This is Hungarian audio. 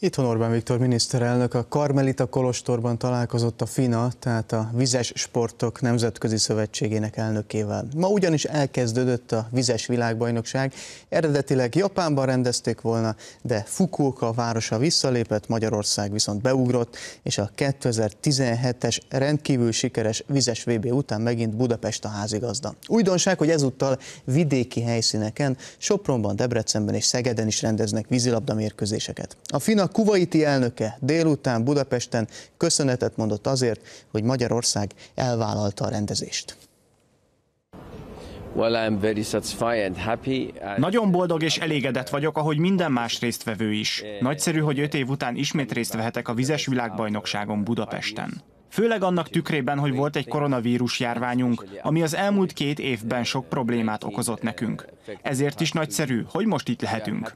Itthon Orbán Viktor miniszterelnök a Karmelita Kolostorban találkozott a FINA, tehát a Vizes Sportok Nemzetközi Szövetségének elnökével. Ma ugyanis elkezdődött a Vizes Világbajnokság, eredetileg Japánban rendezték volna, de Fukuoka városa visszalépett, Magyarország viszont beugrott, és a 2017-es rendkívül sikeres Vizes VB után megint Budapest a házigazda. Újdonság, hogy ezúttal vidéki helyszíneken, Sopronban, Debrecenben és Szegeden is rendeznek vízilabda mérkőzéseket. A FINA kuvaiti elnöke délután Budapesten köszönetet mondott azért, hogy Magyarország elvállalta a rendezést. Nagyon boldog és elégedett vagyok, ahogy minden más résztvevő is. Nagyszerű, hogy öt év után ismét részt vehetek a vizes világbajnokságon Budapesten. Főleg annak tükrében, hogy volt egy koronavírus járványunk, ami az elmúlt két évben sok problémát okozott nekünk. Ezért is nagyszerű, hogy most itt lehetünk.